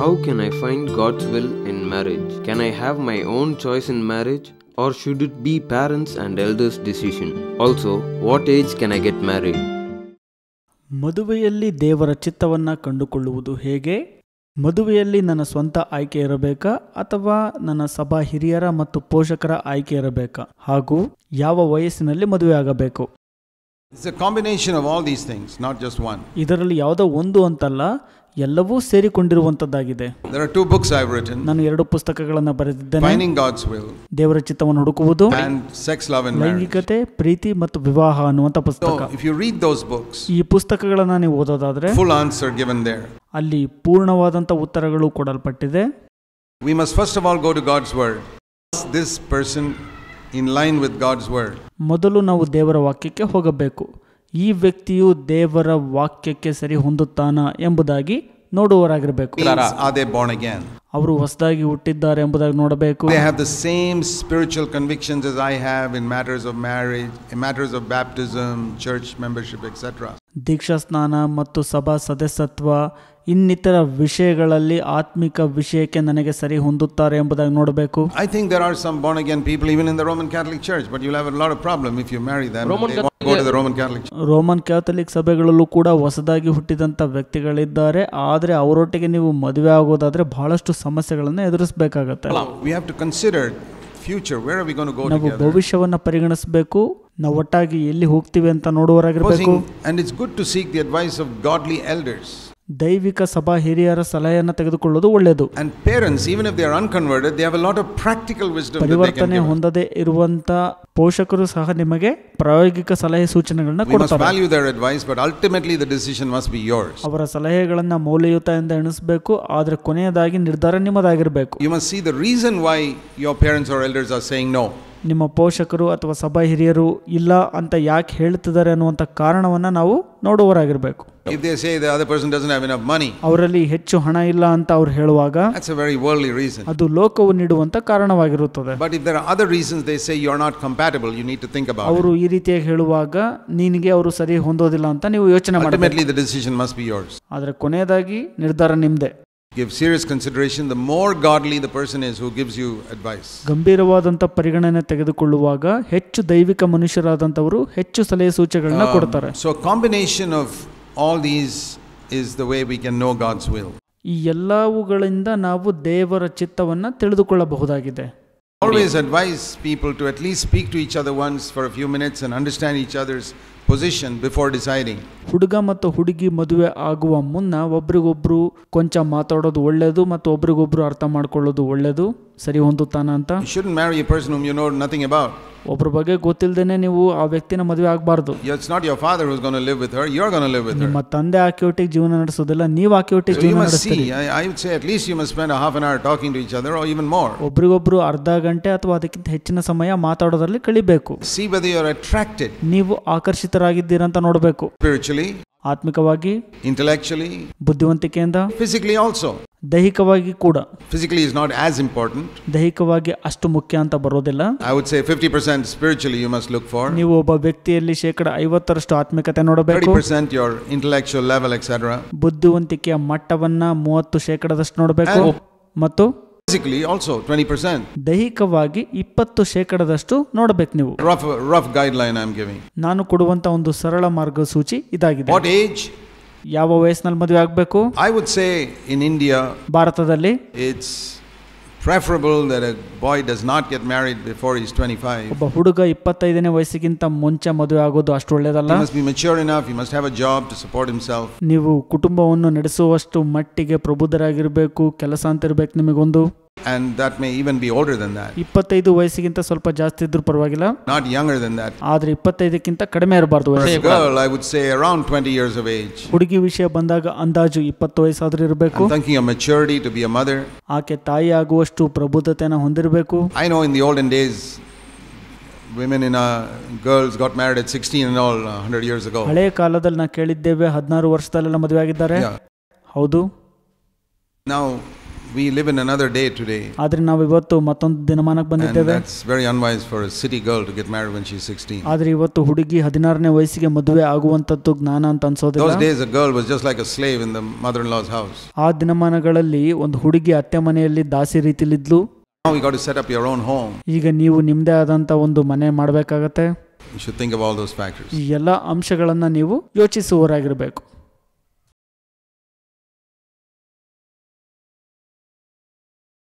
How can I find God's will in marriage? Can I have my own choice in marriage? Or should it be parents and elders' decision? Also, what age can I get married? ಮದುವೆಯಲ್ಲಿ ದೇವರ ಚಿತ್ತವನ್ನು ಕಂಡುಕೊಳ್ಳುವುದು ಹೇಗೆ ಮದುವೆಯಲ್ಲಿ ನನ್ನ ಸ್ವಂತ ಆಯ್ಕೆ ಇರಬೇಕಾ ಅಥವಾ ನನ್ನ ಸಭಾ ಹಿರಿಯರ ಮತ್ತು ಪೋಷಕರ ಆಯ್ಕೆ ಇರಬೇಕಾ ಹಾಗೂ ಯಾವ ವಯಸ್ಸಿನಲ್ಲಿ ಮದುವೆ ಆಗಬೇಕು It's a combination of all these things, not just one. ಇದರಲ್ಲಿ ಯಾವುದೋ ಒಂದು ಅಂತಲ್ಲ ಎಲ್ಲವೂ ಸೇರಿಕೊಂಡಿರುವಂತದ್ದಾಗಿದೆ there are two books i written ನಾನು ಎರಡು ಪುಸ್ತಕಗಳನ್ನು ಬರೆದಿದ್ದೇನೆ finding god's will ದೇವರ ಚಿತ್ತವನ್ನು ಹುಡುಕುವುದು and sex love and marriage ಲೈಂಗಿಕತೆ ಪ್ರೀತಿ ಮತ್ತು ವಿವಾಹ ಅನ್ನುವಂತ ಪುಸ್ತಕ if you read those ಈ ಪುಸ್ತಕಗಳನ್ನು ನೀವು ಓದೋದಾದ್ರೆ full answer given there ಅಲ್ಲಿ ಪೂರ್ಣವಾದಂತ ಉತ್ತರಗಳು ಕೊಡಲ್ಪಟ್ಟಿದೆ we must first of all go to god's word this person in line with god's word ಮೊದಲು ನಾವು ದೇವರ ವಾಕ್ಯಕ್ಕೆ ಹೋಗಬೇಕು ಈ ವ್ಯಕ್ತಿಯು ದೇವರ ವಾಕ್ಯಕ್ಕೆ ಸರಿ ಹೊಂದುತ್ತಾನ ಎಂಬುದಾಗಿ ನೋಡುವರಾಗಿರಬೇಕು ಅವರು ಹೊಸದಾಗಿ ಹುಟ್ಟಿದ್ದಾರೆ ಎಂಬುದಾಗಿ ನೋಡಬೇಕು they have the same spiritual convictions as I have in matters of marriage in matters of baptism church membership etcetera ದೀಕ್ಷಾ ಸ್ನಾನ ಮತ್ತು ಸಭಾ ಸದಸ್ಯತ್ವ ಇನ್ನಿತರ ವಿಷಯಗಳಲ್ಲಿ ಆತ್ಮಿಕ ವಿಷಯಕ್ಕೆ ನನಗೆ ಸರಿ ಹೊಂದುತ್ತಾರೆ ಎಂಬುದಾಗಿ ನೋಡಬೇಕು I think there are some born again people even in the Roman Catholic church but you have a lot of problem if you marry them Roman Catholic ಸಭೆಗಳಲ್ಲೂ ಕೂಡ ಹೊಸದಾಗಿ ಹುಟ್ಟಿದಂತ ವ್ಯಕ್ತಿಗಳಿದ್ದಾರೆ ಆದರೆ ಅವರೊಟ್ಟಿಗೆ ನೀವು ಮದುವೆ ಆಗೋದಾದ್ರೆ ಬಹಳಷ್ಟು ಸಮಸ್ಯೆಗಳನ್ನು ಎದುರಿಸಬೇಕಾಗುತ್ತೆ ಟು ಫ್ಯೂಚರ್ ನಾವು ಭವಿಷ್ಯವನ್ನ ಪರಿಗಣಿಸಬೇಕು ನಾವು ಒಟ್ಟಾಗಿ ಎಲ್ಲಿ ಹೋಗ್ತೀವಿ ಅಂತ ನೋಡುವರಾಗಿರಬೇಕು and it's good to seek the advice of godly elders ದೈವಿಕ ಸಭಾ ಹಿರಿಯರ ಸಲಹೆಯನ್ನು ತೆಗೆದುಕೊಳ್ಳುವುದು ಒಳ್ಳೆಯದು ಪರಿವರ್ತನೆ ಹೊಂದದೇ ಇರುವಂತ ಪೋಷಕರು ಸಹ ನಿಮಗೆ ಪ್ರಾಯೋಗಿಕ ಸಲಹೆ ಸೂಚನೆಗಳನ್ನ ಕೊಡುತ್ತಾರೆ ಅವರ ಸಲಹೆಗಳನ್ನು ಮೌಲ್ಯಯುತ ಎಂದು ಎಣಿಸಬೇಕು ಆದರೆ ಕೊನೆಯದಾಗಿ ನಿರ್ಧಾರ ನಿಮ್ಮದಾಗಿರಬೇಕು ಯು ರೀಸನ್ ವೈ ನಿಮ್ಮ ಪೋಷಕರು ಅಥವಾ ಸಭಾ ಹಿರಿಯರು ಇಲ್ಲ ಅಂತ ಯಾಕೆ ಹೇಳ್ತಿದ್ದಾರೆ ಅನ್ನುವಂಥ ಕಾರಣವನ್ನು ನಾವು ನೋಡುವವರಾಗಿರಬೇಕು If they say the other person doesn't have enough money. ಅವರಲ್ಲಿ ಹೆಚ್ಚು ಹಣ ಇಲ್ಲ ಅಂತ ಅವರು ಹೇಳುವಾಗ that's a very worldly reason. ಅದು ಲೋಕವು ನೀಡುವಂತ ಕಾರಣವಾಗಿರುತ್ತದೆ. But if there are other reasons they say you are not compatible you need to think about. ಅವರು ಈ ರೀತಿಯಾಗಿ ಹೇಳುವಾಗ ನಿನಗೆ ಅವರು ಸರಿ ಹೊಂದೋದಿಲ್ಲ ಅಂತ ನೀವು ಯೋಚನೆ ಮಾಡಬೇಕು. Ultimately the decision must be yours. ಆದರೆ ಕೊನೆಯದಾಗಿ ನಿರ್ಧಾರ ನಿಮ್ಮದೇ. give serious consideration the more godly the person is who gives you advice ಗಂಭೀರವಾದಂತ ಪರಿಗಣನೆ ತೆಗೆದುಕೊಳ್ಳುವಾಗ ಹೆಚ್ಚು ದೈವಿಕ ಮನುಷ್ಯರಾದಂತವರು ಹೆಚ್ಚು ಸಲಹೆ ಸೂಚನೆಗಳನ್ನು um, ಕೊಡ್ತಾರೆ combination of all these is the way we can know God's will ಈ ಎಲ್ಲವುಗಳಿಂದ ನಾವು ದೇವರ ಚಿತ್ತವನ್ನು ತಿಳಿದುಕೊಳ್ಳಬಹುದಾಗಿದೆ always advise people to at least speak to each other once for a few minutes and understand each other's position before deciding. ಹುಡುಗ ಮತ್ತು ಹುಡುಗಿ ಮದುವೆ ಆಗುವ ಮುನ್ನ ಒಬ್ರಿಗೊಬ್ರು ಕೊಂಚ ಮಾತಾಡೋದು ಒಳ್ಳೆಯದು ಮತ್ತು ಒಬ್ರಿಗೊಬ್ರು ಅರ್ಥ ಮಾಡ್ಕೊಳ್ಳೋದು ಒಳ್ಳೆಯದು ಸರಿ ಹೊಂದುತ್ತಾನ ಅಂತ shouldn't marry a person whom you know nothing about. ಒಬ್ಬರ ಬಗ್ಗೆ ಗೊತ್ತಿಲ್ಲದೇನೆ ನೀವು ಆ ವ್ಯಕ್ತಿನ ಮದುವೆ ಆಗಬಾರ್ದು it's not your father who's gonna live with her you are gonna live with ನಿಮ್ಮ ತಂದೆ ಆಕೆ ಒಟ್ಟಿಗೆ ಜೀವನ ನಡೆಸೋದಿಲ್ಲ ನೀವು ಆಕೆ ಒಟ್ಟಿಗೆ ಜೀವನ ನಡೆಸ್ತೀರಿ I would say at least you must spend half an hour talking to each other or even more ಒಬ್ರಿಗೊಬ್ರು ಅರ್ಧ ಗಂಟೆ ಅಥವಾ ಅದಕ್ಕಿಂತ ಹೆಚ್ಚಿನ ಸಮಯ ಮಾತಾಡೋದರಲ್ಲಿ ಕಳಿಬೇಕು see whether you are attracted ನೀವು ಆಕರ್ಷಿತರಾಗಿದ್ದೀರಾ ಅಂತ ನೋಡಬೇಕು ಆತ್ಮಿಕವಾಗಿ ಇಂಟೆಲೆಕ್ಚುಲಿ ಬುದ್ಧಿವಂತಿಕೆಯಿಂದ ಫಿಸಿಕಲಿ ಆಲ್ಸೋ ದೈಹಿಕವಾಗಿ ಕೂಡ physically is not as important ದೈಹಿಕವಾಗಿ ಅಷ್ಟು ಮುಖ್ಯ ಅಂತ ಬರೋದಿಲ್ಲ I would say percent spiritually you must look for ನೀವು ಒಬ್ಬ ವ್ಯಕ್ತಿಯಲ್ಲಿ ಶೇಕಡ ಐವತ್ತರಷ್ಟು ಆತ್ಮಿಕತೆ ನೋಡಬೇಕು 30% your intellectual level etc ಬುದ್ಧಿವಂತಿಕೆಯ ಮಟ್ಟವನ್ನ 30 ಶೇಕಡದಷ್ಟು ನೋಡಬೇಕು ಮತ್ತು ಫಿಸಿಕಲಿ ಆಲ್ಸೋ ಪರ್ಸೆಂಟ್ ದೈಹಿಕವಾಗಿ ಇಪ್ಪತ್ತು ಶೇಕಡದಷ್ಟು ನೋಡಬೇಕು ನೀವು rough rough guideline I am giving ನಾನು ಕೊಡುವಂತ ಒಂದು ಸರಳ ಮಾರ್ಗಸೂಚಿ ಇದಾಗಿದೆ ವಾಟ್ ಏಜ್ ಯಾವ ವಯಸ್ಸಿನಲ್ಲಿ ಮದುವೆ ಆಗಬೇಕು I would say in India ಭಾರತದಲ್ಲಿ it's preferable that a boy does not get married before twenty 25. ಒಬ್ಬ ಹುಡುಗ 25ನೇ ವಯಸ್ಸಿಗಿಂತ ಮುಂಚೆ ಮದುವೆ ಆಗೋದು ಅಷ್ಟು ಒಳ್ಳೇದಲ್ಲ He must be mature enough, he must have a job to support himself. ನೀವು ಕುಟುಂಬವನ್ನು ನಡೆಸುವಷ್ಟು ಮಟ್ಟಿಗೆ ಪ್ರಬುದ್ಧರಾಗಿರಬೇಕು ಕೆಲಸ ಅಂತ ಇರಬೇಕು ನಿಮಗೊಂದು and that may even be older than that ಇಪ್ಪತ್ತೈದು ವಯಸ್ಸಿಗಿಂತ ಸ್ವಲ್ಪ ಜಾಸ್ತಿ ಇದ್ರೂ ಪರವಾಗಿಲ್ಲ not younger than that ಆದ್ರೆ ಇಪ್ಪತ್ತೈದಕ್ಕಿಂತ ಕಡಿಮೆ ಇರಬಾರ್ದು a girl i would say around 20 years of age ಹುಡುಗಿ ವಿಷಯ ಬಂದಾಗ ಅಂದಾಜು ಇಪ್ಪತ್ತು ವಯಸ್ಸಾದ್ರೂ ಇರಬೇಕು thinking of maturity to be a mother ಆಕೆ ತಾಯಿ ಆಗುವಷ್ಟು ಪ್ರಬುದ್ಧತೆಯನ್ನು ಹೊಂದಿರಬೇಕು i know in the olden days women in a uh, girls got married at 16 and all 100 uh, years ago ಹಳೆ ಕಾಲದಲ್ಲಿ ನಾ ಕೇಳಿದ್ದೇವೆ 16 ವರ್ಷದಲ್ಲೆಲ್ಲ ಮದುವೆ ಆಗಿದ್ದಾರೆ ಹೌದು ನಾವು we live in another day today ಆದ್ರೆ ನಾವು ಇವತ್ತು ಮತ್ತೊಂದು ದಿನಮಾನಕ್ಕೆ ಬಂದಿದ್ದೇವೆ that's very unwise for a city girl to get married when she's 16 ಆದ್ರೆ ಇವತ್ತು ಹುಡುಗಿ 16ನೇ ವಯಸ್ಸಿಗೆ ಮದುವೆ ಆಗುವಂತದ್ದು ಜ್ಞಾನ ಅಂತ ಅನ್ಸೋದಿಲ್ಲ those days a girl was just like a slave in the mother-in-law's house ಆ ದಿನಮಾನಗಳಲ್ಲಿ ಒಂದು ಹುಡುಗಿ ಅತ್ತೆ ಮನೆಯಲ್ಲಿ ದಾಸಿ ರೀತಿಯಲ್ಲಿ ಇದ್ಲು now we got to set up your own home ಈಗ ನೀವು ನಿಮ್ಮದೇ ಆದಂತ ಒಂದು ಮನೆ ಮಾಡಬೇಕಾಗುತ್ತೆ you should think of all those factors ಈ ಎಲ್ಲ ಅಂಶಗಳನ್ನು ನೀವು ಯೋಚಿಸುವವರಾಗಿರಬೇಕು